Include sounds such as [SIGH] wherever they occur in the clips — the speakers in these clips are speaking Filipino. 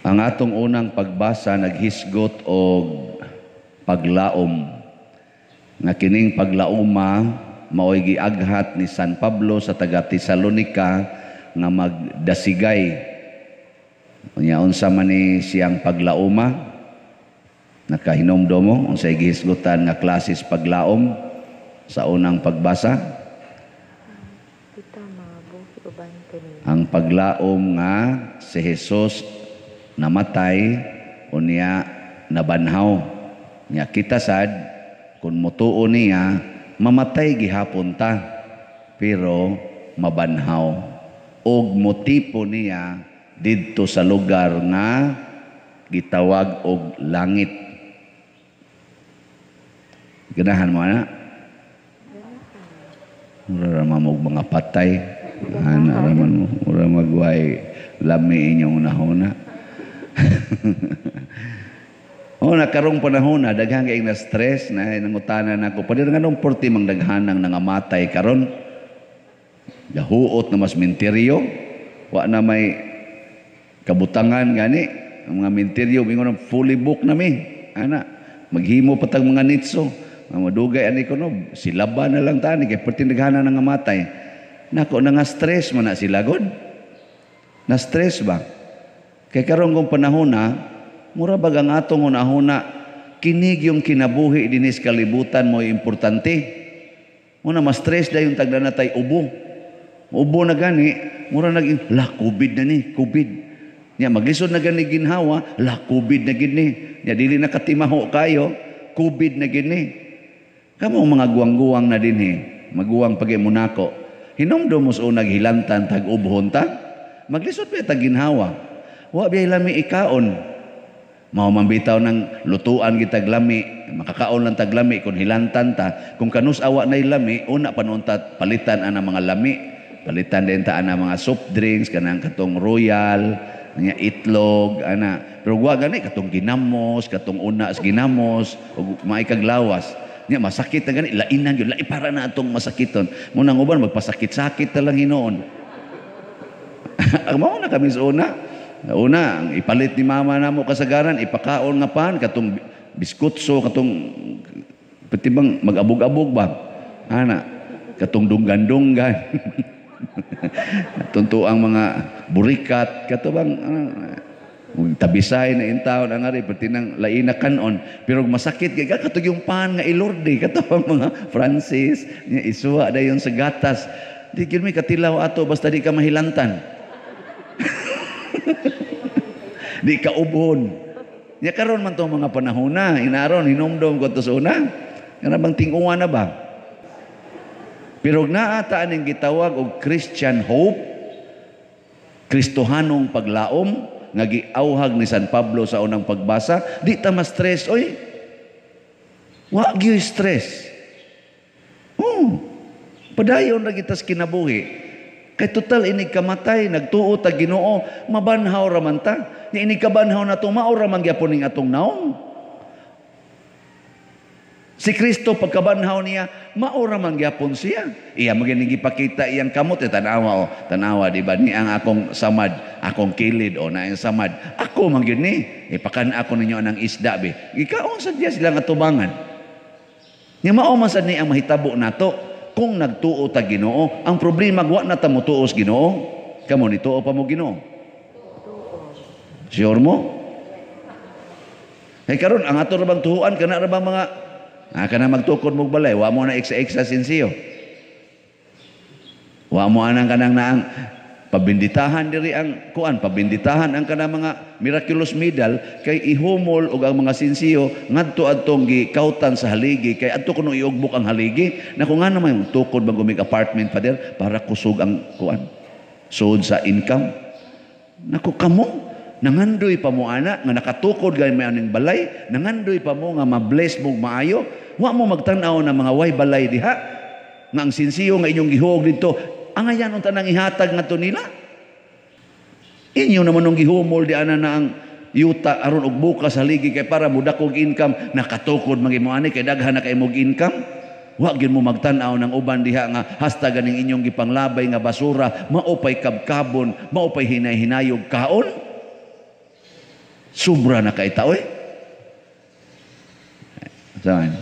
Ang atong unang pagbasa naghisgot og paglaom nga kining paglauma maoy giaghat ni San Pablo sa taga Tesalonica nga magdasigay unya unsa man ni siyang paglauma nakahinomdomo unsay gihisgotan nga klases paglaom sa unang pagbasa ang paglaom nga si Jesus namatay o niya nabanhaw. Nya kita sad kun mutuo niya mamatay gihapon ta pero mabanhaw og motipo niya didto sa lugar nga gitawag og langit. Ganahan mo na? Ura mo mga patay. Ana raman mo. Ura magway lami inyong nahuna. [LAUGHS] oh, nakarong panahon na daghang kay na stress na nangutana nako. Pwede nga nung 40 mang daghanang nangamatay karon. Gahuot na mas minteryo. Wa na may kabutangan gani. Ang mga minteryo bingon fully book na mi. Ana, maghimo patag mga nitso. Mga dugay ani ko no, silaba na lang tani kay perti naghana nangamatay. Nako na nga stress man na sila god. Na stress ba? Kay karon kong panahona, mura bag ang atong hunahuna, kinig yung kinabuhi dinis kalibutan mo importante. Muna mas stress da yung tagdana tay ubo. Ubo na gani, mura nag la COVID na ni, COVID. Nya maglisod na gani ginhawa, la COVID na gini. Nya dili nakatimaho kayo, COVID na gini. Kamong mga guwang-guwang na dinhi, eh. maguwang pagimunako. Hinomdo mo sa unang hilantan tag ubhon ta. Maglisod pa tag ginhawa. Wa biyay lami ikaon. Mao man bitaw ng lutuan kita glami, makakaon lang taglami kun hilantan ta. Kung kanus awa nay lami, una panunta palitan ana mga lami. Palitan din ta ana mga soft drinks kanang katong royal, nya itlog ana. Pero wa gani katong ginamos, katong una ginamos ug maikaglawas. lawas Nya masakit ta gani lainan yo, lai para na atong masakiton munang uban magpasakit-sakit ta lang hinoon [LAUGHS] mao na kami sa una Una, ang ipalit ni mama na mo kasagaran, ipakaon nga pan, katong biskutso, katong, pati bang mag-abog-abog ba? Ana, katong dunggan-dunggan. [LAUGHS] Tunto ang mga burikat, kato bang, ano, ah, tabisay na intawon ang ari pati nang laina kanon pero masakit kay kato yung pan nga ilorde kato ang mga Francis niya isuwa dayon sa gatas di gyud katilaw ato basta di ka mahilantan [LAUGHS] Di ka Ya karon man tong mga panahon na, inaron hinumdom ko to sa una. bang tinguan na ba? Pero naa ta aning gitawag og Christian hope, Kristohanong paglaom nga giawhag ni San Pablo sa unang pagbasa, di ta ma-stress oy. Wa gyud stress. Oh, padayon ra kita sa kinabuhi. Kay total inig kamatay, nagtuo ta Ginoo, mabanhaw ra man ta. Ni inig kabanhaw na to mao ra man gyapon ning atong naong. Si Kristo pagkabanhaw niya, mao ra man gyapon siya. Iya magini gipakita iyang kamot eh, tanawa o, oh. tanawa di ba ni ang akong samad, akong kilid o na samad. Ako man gyud ni, ipakan ako ninyo ng isda be. Gikaon sa Dios lang atubangan. Nga mao man sad ni ang mahitabo nato kung nagtuo ta Ginoo, ang problema wa na ta mo tuos Ginoo, kamo ni tuo pa mo Ginoo. Sure mo? Kay eh, karon ang ato bang tuuan kana ra bang mga ah, kana magtukod mo balay, wa mo na eksa-eksa sinsiyo. Wa mo anang kanang naang Pabinditahan diri ang kuan, pabinditahan ang kana mga miraculous medal kay ihumol og ang mga sinsiyo ngadto adtong gi kautan sa haligi kay adto kuno iugbok ang haligi na kung nga naman tukod bang gumig apartment pader para kusog ang kuan. Sud sa income. Nako kamo nangandoy pa mo ana nga nakatukod gay may aning balay nangandoy pa mo nga ma-bless mo maayo wa mo magtan-aw ng mga way balay diha nga ang sinsiyo nga inyong gihuog dito ang ayan unta nang ihatag ngadto nila. Inyo naman nung gihumol di ana na ang yuta aron og bukas ligi kay para mo dakog income nakatukod ani kay daghan na kay mog income. Wa gyud mo magtan-aw ng uban diha nga hasta ganing inyong gipanglabay nga basura maupay kabkabon, maupay hinay-hinayog kaon. Sobra na kay taoy. Eh? Saan?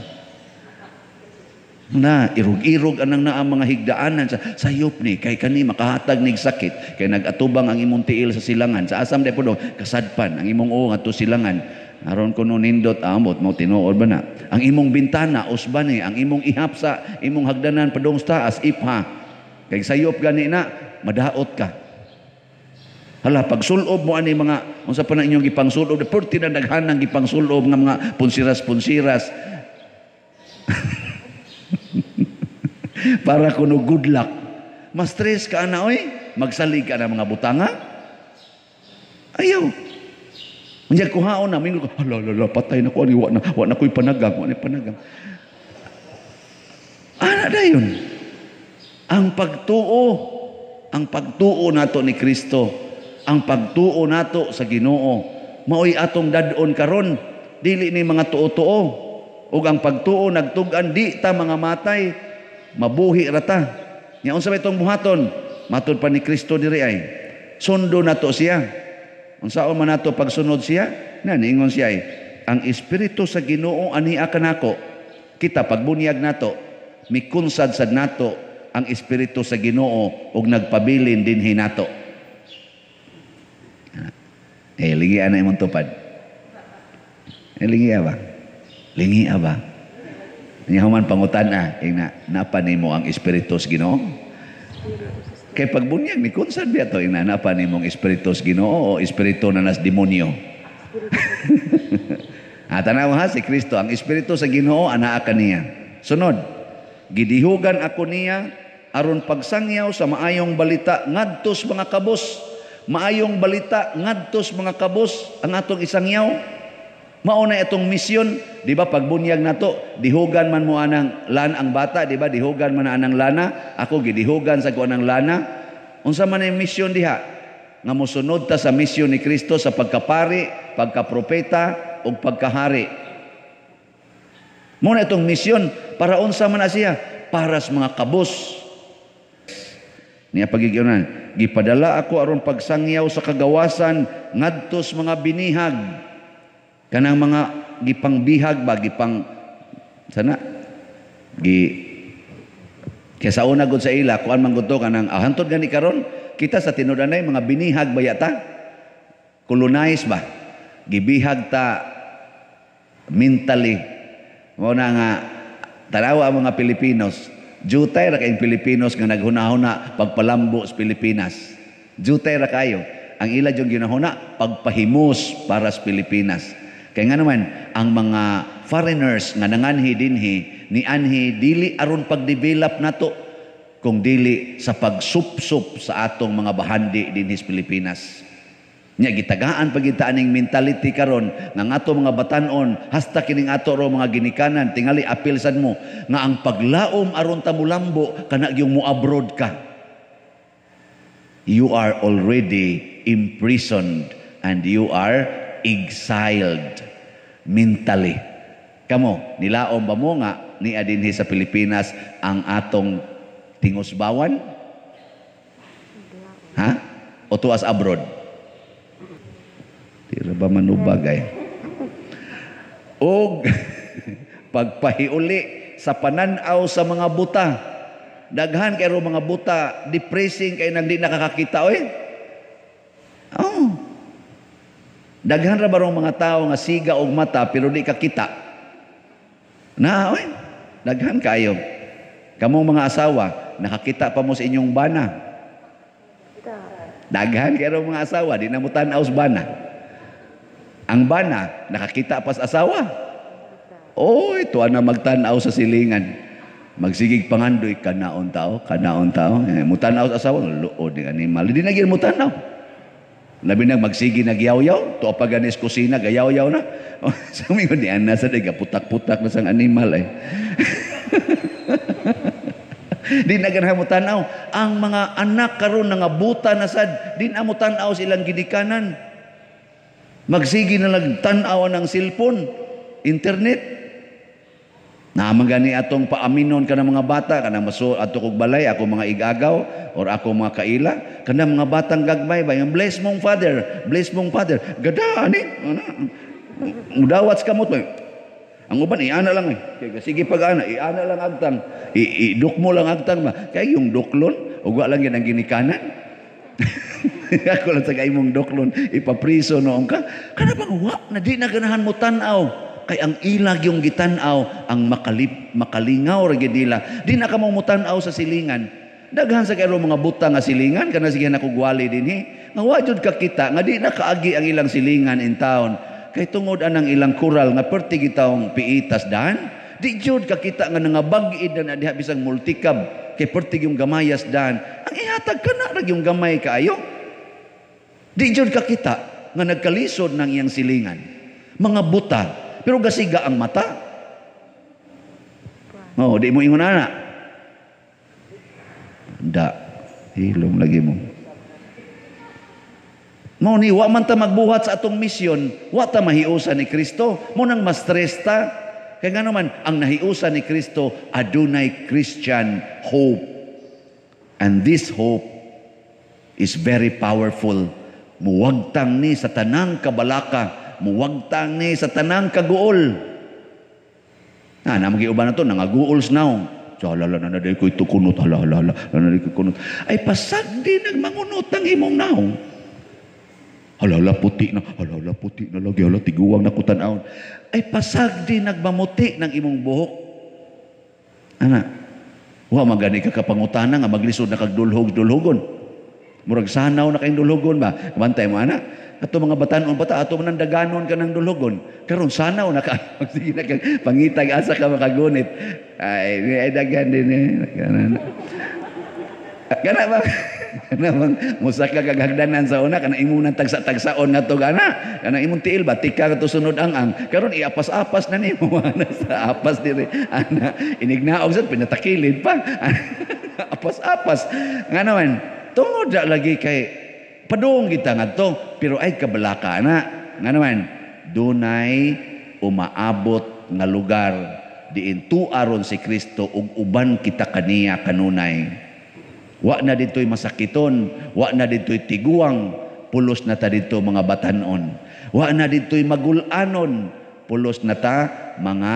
na irog-irog anang naa mga higdaanan sa sayop ni kay kani makahatag nig sakit kay nagatubang ang imong tiil sa silangan sa asam de puno kasadpan ang imong uo ato silangan aron kuno nindot ah, amot mo tinuod ba na ang imong bintana usban ni ang imong ihapsa imong hagdanan padong taas ipha kay sayop gani na madaot ka hala pag sulob mo ani mga unsa pa na inyong gipangsulob perti na naghanang ang gipangsulob nga mga punsiras-punsiras [LAUGHS] [LAUGHS] Para kuno good luck. Mas stress ka na oy, magsalig ka na mga butanga. Ayaw. Unya kuhaon na mingo ko, ala patay na ko ani wa na wa na koy panagang, wa na panagang. Ana dayon. Ang pagtuo, ang pagtuo nato ni Kristo, ang pagtuo nato sa Ginoo, maoy atong dadon karon, dili ni mga tuo-tuo ug ang pagtuo nagtugan di ta mga matay mabuhi rata nya unsa may tong buhaton matud pa ni Kristo diri ay sundo nato siya unsaon man nato pagsunod siya naningon siya ay ang espiritu sa Ginoo ani kanako kita pagbunyag nato mikunsad sad nato ang espiritu sa Ginoo ug nagpabilin dinhi nato ah, eh ligian na imong tupad eh ligian ba Lingi ba? Niya human pangutan na, ina, eh, napanin mo ang Espiritus Ginoo? Kay pagbunyag ni Kunsad biya to, ina, eh, napanin ang Espiritus Ginoo o Espiritu na nas demonyo? [LAUGHS] At tanaw ha, si Kristo, ang Espiritu sa Ginoo, anaa ka niya. Sunod, gidihugan ako niya, aron pagsangyaw sa maayong balita ngadtos mga kabos maayong balita ngadtos mga kabos ang atong isangyaw Mauna itong misyon, di ba pagbunyag na to, dihugan man mo anang lan ang bata, di ba dihugan man na anang lana, ako gidihugan sa ko anang lana. Unsa man ang misyon diha? Nga mosunod ta sa misyon ni Kristo sa pagkapari, pagkapropeta ug pagkahari. Muna itong misyon para unsa man siya? Para sa mga kabos. Niya pagigiunan, gipadala ako aron pagsangyaw sa kagawasan ngadto sa mga binihag Kanang mga gipangbihag ba, gipang, sana, gi, kaya sa una gud sa ila, kuan man gud kanang, ahantod ah, gani karon kita sa tinudanay, mga binihag ba yata? Colonize ba? Gibihag ta mentally. Mao na nga, tanawa ang mga Pilipinos, jutay ra kayong Pilipinos nga naghunahuna pagpalambo sa Pilipinas. Jutay ra kayo. Ang ila yung ginahuna, pagpahimus para sa Pilipinas. Kaya nga naman, ang mga foreigners nga nanganhi dinhi, ni anhi dili aron pagdevelop nato kung dili sa pagsupsup sa atong mga bahandi dinhi sa Pilipinas. Nya gitagaan pagitaan ning mentality karon nga ato mga batanon hasta kining ato ro mga ginikanan tingali apil sad mo nga ang paglaom aron ta mulambo kana gyung mo abroad ka. You are already imprisoned and you are exiled mentally. Kamo, nilaom ba mo nga ni adinhi sa Pilipinas ang atong tingusbawan? Ha? O tuas abroad? Tira ba manubagay? O [LAUGHS] pagpahiuli sa pananaw sa mga buta. Daghan kayo mga buta, depressing kay nang di nakakakita. Oy. Oh. Daghan ra barong mga tao nga siga og mata pero di ka kita. Na, Naoy, daghan kayo. Kamong mga asawa, nakakita pa mo sa inyong bana. Daghan kayo mga asawa, di na mo tan sa bana. Ang bana, nakakita pa sa asawa. Oy, tuwa na magtanaw sa silingan. Magsigig pangandoy, kanaon tao, kanaon tao. Eh, mutanaw sa asawa, luod ng animal. Hindi na mo tanaw. Labi na magsigi nagyaw-yaw, to pa kusina, gayaw-yaw na. Oh, mga [LAUGHS] ko ni Ana, sa nga, putak-putak na sang animal eh. [LAUGHS] di na ganahan Ang mga anak karon nga buta na sad, di na mo tanaw silang gidikanan. Magsigi na nagtanaw ng cellphone, internet. Na magani atong paaminon ka mga bata, kanang maso ato kog balay, ako mga igagaw, or ako mga kaila, kanang mga batang gagmay ba, yung bless mong father, bless mong father, gada, ani, mudawats ka mo to. Eh. Ang uban, iana lang eh. kay sige pag ana, iana lang agtang, I, iduk mo lang agtang ba. kay yung duklon, ugwa lang yan ang ginikanan. [LAUGHS] ako lang sa kaimong duklon, ipapriso noong ka. Kana bang, wa, na di na ganahan mo tanaw kay ang ilag yung gitanaw ang makalip makalingaw ra gid nila di na ka sa silingan daghan sa kayo mga buta nga silingan kana sige na kugwali dinhi nga wa jud ka kita nga di na kaagi ang ilang silingan in town kay tungod anang ilang kural nga perti gitawong piitas dan di jud ka kita nga nangabag-id na diha bisang multikab kay perti yung gamayas dan ang ihatag kana ra yung gamay kaayo di jud ka kita nga nagkalisod ng iyang silingan mga buta pero gasiga ang mata. No, oh, di mo ingon ana. Da. Hilom lagi mo. Mo ni wa man ta magbuhat sa atong misyon, wa ta mahiusa ni Kristo, mo nang mas stress ta. Kaya nga naman, ang nahiusan ni Kristo, adunay Christian hope. And this hope is very powerful. Muwagtang ni sa tanang kabalaka muwagtang ni sa tanang kaguol. Ah, na, uban na to, nangaguols now. Jalala na na ko'y tukunot, halalala, na na ko'y kunot. Ay pasag di nagmangunot ang imong now. Halala puti na, halala puti na lagi, halala tiguwang na kutanawon. Ay pasag di nagmamuti ng imong buhok. Ana, wa magani ka kapangutana nga maglisod na kagdulhog-dulhogon. Murag sanaw na kayong dulhogon ba? Bantay mo, anak ato mga batanon bata ato man daganon ka ng dulugon karon sana una ka [LAUGHS] sige na kag pangitag asa ka makagunit ay may dagan din eh kanan kana ba [LAUGHS] kana musak ka kag hagdanan sa una kana imong nang tagsa tagsaon to gana kana imong tiil ba tika ka sunod ang ang karon iapas-apas na nimo [LAUGHS] ana sa apas diri ana inignaog sa pinatakilid pa apas-apas nga naman tungod lagi kay Padung kita nga to, pero ay kabalaka na. Nga naman, dunay umaabot nga lugar diin aron si Kristo ug uban kita kaniya kanunay. Wa na dito'y masakiton, wa na dito'y tiguang, pulos na ta dito mga batanon. Wa na dito'y magulanon, pulos na ta mga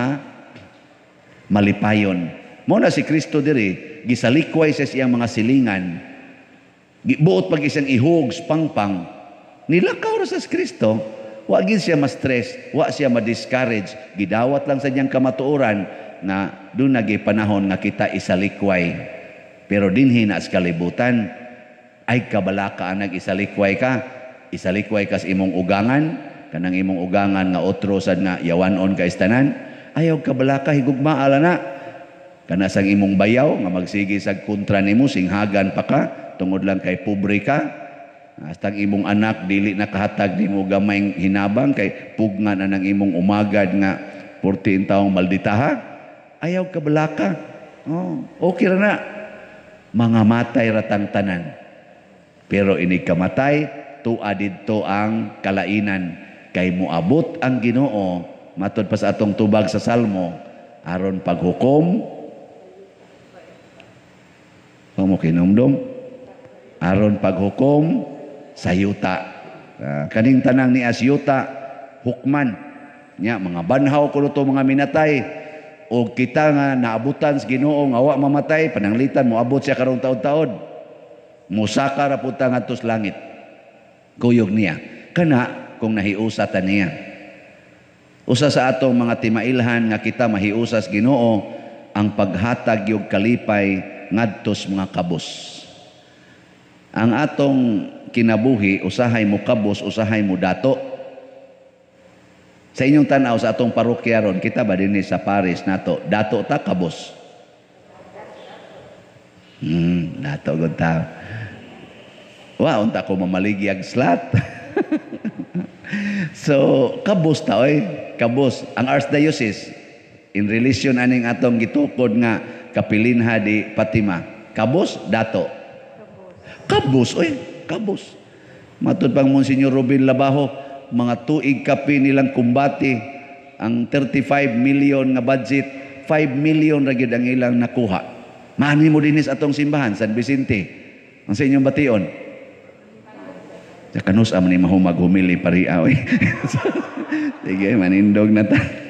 malipayon. Mo na si Kristo diri gisalikway sa siyang mga silingan Buot pag isang ihog, pangpang, nilakaw ra sa Kristo, wa gid siya ma-stress, wa siya ma-discourage, gidawat lang sa niyang kamatuoran na doon nagay panahon nga kita isalikway. Pero dinhi na sa kalibutan, ay kabalaka ang nag isalikway ka, isalikway ka sa imong ugangan, kanang imong ugangan nga otro sad na nga on ka istanan ayaw kabalaka higugma ala na kana sang imong bayaw nga magsigi sa kontra nimo singhagan pa ka tungod lang kay pobre ka, hasta imong anak dili nakahatag nimo gamay hinabang kay pugna na ng imong umagad nga 14 taong malditaha. Ayaw ka balaka. Oh, okay ra na. Mga matay ratang tanan. Pero ini kamatay tua didto ang kalainan kay muabot ang Ginoo matod pa sa atong tubag sa salmo aron paghukom. Pamo kinumdom aron paghukom sa yuta. Uh, kaning tanang ni asyuta hukman nya mga banhaw kuno mga minatay o kita nga naabutan sa Ginoo nga wa mamatay pananglitan mo abot siya karong taod-taod musaka ra puta ngadtos langit kuyog niya kana kung nahiusa ta niya Usa sa atong mga timailhan nga kita mahiusas Ginoo ang paghatag yog kalipay ngadtos mga kabos. Ang atong kinabuhi, usahay mo kabos, usahay mo dato. Sa inyong tanaw, sa atong parokya ron, kita ba din sa Paris nato, dato ta kabos? Hmm, dato gud ta. Wow, unta ko mamaligyag slat. [LAUGHS] so, kabos ta oy, kabos. Ang Archdiocese in relation aning atong gitukod nga kapilinha di Fatima. Kabos dato. Kabos, oy, kabos. Matod pang Monsignor Robin Labaho, mga tuig kapi nilang kumbati, ang 35 million nga budget, 5 million ra gyud ang ilang nakuha. Maani mo dinis atong simbahan San Vicente. Ang sa inyong bation. Sa kanus man mahumag humili pari aoy. [LAUGHS] Sige, manindog na ta.